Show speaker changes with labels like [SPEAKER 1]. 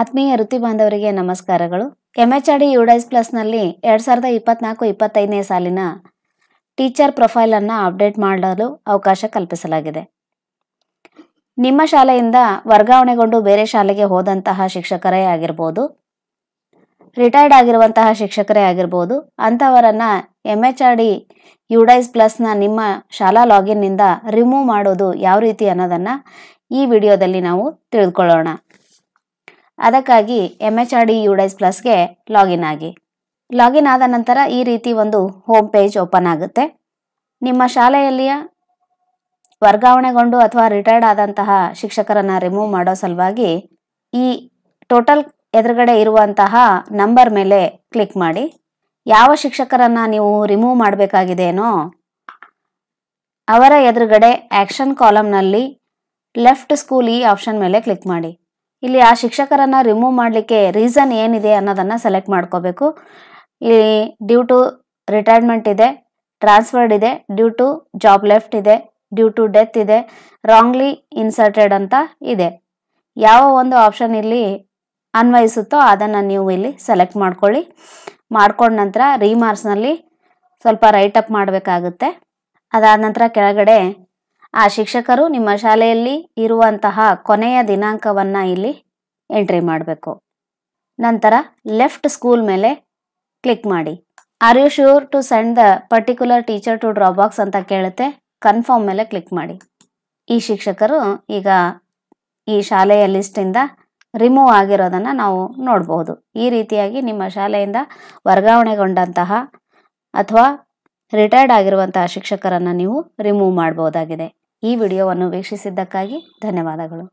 [SPEAKER 1] ಆತ್ಮೀಯ ವೃತ್ತಿ ಬಾಂಧವರಿಗೆ ನಮಸ್ಕಾರಗಳು M H R D UDISE ಪ್ಲಸ್ನಲ್ಲಿ ಎರಡು ಸಾವಿರದ ಇಪ್ಪತ್ನಾಲ್ಕು ಇಪ್ಪತ್ತೈದನೇ ಸಾಲಿನ ಟೀಚರ್ ಪ್ರೊಫೈಲನ್ನು ಅಪ್ಡೇಟ್ ಮಾಡಲು ಅವಕಾಶ ಕಲ್ಪಿಸಲಾಗಿದೆ ನಿಮ್ಮ ಶಾಲೆಯಿಂದ ವರ್ಗಾವಣೆಗೊಂಡು ಬೇರೆ ಶಾಲೆಗೆ ಹೋದಂತಹ ಶಿಕ್ಷಕರೇ ಆಗಿರ್ಬೋದು ರಿಟೈರ್ಡ್ ಆಗಿರುವಂತಹ ಶಿಕ್ಷಕರೇ ಆಗಿರ್ಬೋದು ಅಂಥವರನ್ನು M H R D UDISE ಪ್ಲಸ್ನ ನಿಮ್ಮ ಶಾಲಾ ಲಾಗಿನ್ನಿಂದ ರಿಮೂವ್ ಮಾಡೋದು ಯಾವ ರೀತಿ ಅನ್ನೋದನ್ನು ಈ ವಿಡಿಯೋದಲ್ಲಿ ನಾವು ತಿಳಿದುಕೊಳ್ಳೋಣ ಅದಕ್ಕಾಗಿ M H R D DISE ಪ್ಲಸ್ಗೆ ಲಾಗಿನ್ ಆಗಿ ಲಾಗಿನ್ ಆದ ನಂತರ ಈ ರೀತಿ ಒಂದು ಹೋಮ್ ಪೇಜ್ ಓಪನ್ ಆಗುತ್ತೆ ನಿಮ್ಮ ಶಾಲೆಯಲ್ಲಿಯ ವರ್ಗಾವಣೆಗೊಂಡು ಅಥವಾ ರಿಟೈರ್ಡ್ ಆದಂತಹ ಶಿಕ್ಷಕರನ್ನು ರಿಮೂವ್ ಮಾಡೋ ಸಲುವಾಗಿ ಈ ಟೋಟಲ್ ಎದುರುಗಡೆ ಇರುವಂತಹ ನಂಬರ್ ಮೇಲೆ ಕ್ಲಿಕ್ ಮಾಡಿ ಯಾವ ಶಿಕ್ಷಕರನ್ನು ನೀವು ರಿಮೂವ್ ಮಾಡಬೇಕಾಗಿದೆಯೇನೋ ಅವರ ಎದುರುಗಡೆ ಆ್ಯಕ್ಷನ್ ಕಾಲಮ್ನಲ್ಲಿ ಲೆಫ್ಟ್ ಸ್ಕೂಲ್ ಈ ಆಪ್ಷನ್ ಮೇಲೆ ಕ್ಲಿಕ್ ಮಾಡಿ ಇಲ್ಲಿ ಆ ಶಿಕ್ಷಕರನ್ನ ರಿಮೂವ್ ಮಾಡಲಿಕ್ಕೆ ರೀಸನ್ ಏನಿದೆ ಅನ್ನೋದನ್ನು ಸೆಲೆಕ್ಟ್ ಮಾಡ್ಕೋಬೇಕು ಇಲ್ಲಿ ಡ್ಯೂ ಟು ರಿಟೈರ್ಮೆಂಟ್ ಇದೆ ಟ್ರಾನ್ಸ್ಫರ್ಡ್ ಇದೆ ಡ್ಯೂ ಟು ಜಾಬ್ ಲೆಫ್ಟ್ ಇದೆ ಡ್ಯೂ ಟು ಡೆತ್ ಇದೆ ರಾಂಗ್ಲಿ ಇನ್ಸರ್ಟೆಡ್ ಅಂತ ಇದೆ ಯಾವ ಒಂದು ಆಪ್ಷನ್ ಇಲ್ಲಿ ಅನ್ವಯಿಸುತ್ತೋ ಅದನ್ನು ನೀವು ಇಲ್ಲಿ ಸೆಲೆಕ್ಟ್ ಮಾಡ್ಕೊಳ್ಳಿ ಮಾಡ್ಕೊಂಡ ನಂತರ ರೀಮಾರ್ಕ್ಸ್ನಲ್ಲಿ ಸ್ವಲ್ಪ ರೈಟ್ ಅಪ್ ಮಾಡಬೇಕಾಗುತ್ತೆ ಅದಾದ ನಂತರ ಕೆಳಗಡೆ ಆ ಶಿಕ್ಷಕರು ನಿಮ್ಮ ಶಾಲೆಯಲ್ಲಿ ಇರುವಂತಹ ಕೊನೆಯ ದಿನಾಂಕವನ್ನು ಇಲ್ಲಿ ಎಂಟ್ರಿ ಮಾಡಬೇಕು ನಂತರ ಲೆಫ್ಟ್ ಸ್ಕೂಲ್ ಮೇಲೆ ಕ್ಲಿಕ್ ಮಾಡಿ are you sure to send the particular teacher to draw box ಅಂತ ಕೇಳುತ್ತೆ ಕನ್ಫರ್ಮ್ ಮೇಲೆ ಕ್ಲಿಕ್ ಮಾಡಿ ಈ ಶಿಕ್ಷಕರು ಈಗ ಈ ಶಾಲೆಯ ಲಿಸ್ಟಿಂದ ರಿಮೂವ್ ಆಗಿರೋದನ್ನು ನಾವು ನೋಡಬಹುದು ಈ ರೀತಿಯಾಗಿ ನಿಮ್ಮ ಶಾಲೆಯಿಂದ ವರ್ಗಾವಣೆಗೊಂಡಂತಹ ಅಥವಾ ರಿಟೈರ್ಡ್ ಆಗಿರುವಂತಹ ಶಿಕ್ಷಕರನ್ನು ನೀವು ರಿಮೂವ್ ಮಾಡ್ಬೋದಾಗಿದೆ ಈ ವಿಡಿಯೋವನ್ನು ವೀಕ್ಷಿಸಿದ್ದಕ್ಕಾಗಿ ಧನ್ಯವಾದಗಳು